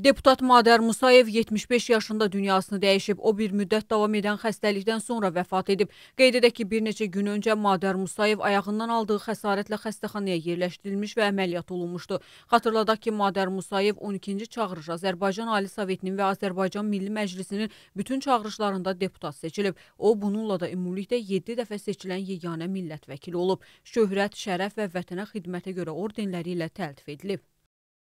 Deputat Madər Musayev 75 yaşında dünyasını dəyişib. O bir müddət davam edən xəstəlikdən sonra vəfat edib. Qeyd edək ki, bir neçə gün öncə Madər Musayev ayağından aldığı xəsarətlə xəstəxanaya yerləşdirilmiş və əməliyyat olunmuşdu. Xatırladaq ki, Madər Musayev 12-ci çağırış Azərbaycan Ali Sovetinin və Azərbaycan Milli Məclisinin bütün çağırışlarında deputat seçilib. O, bununla da ümumilikdə 7 dəfə seçilən yeganə millət vəkili olub. Şöhrət, şərəf və vətənə xidmətə görə ordenləri ilə təltif edilib.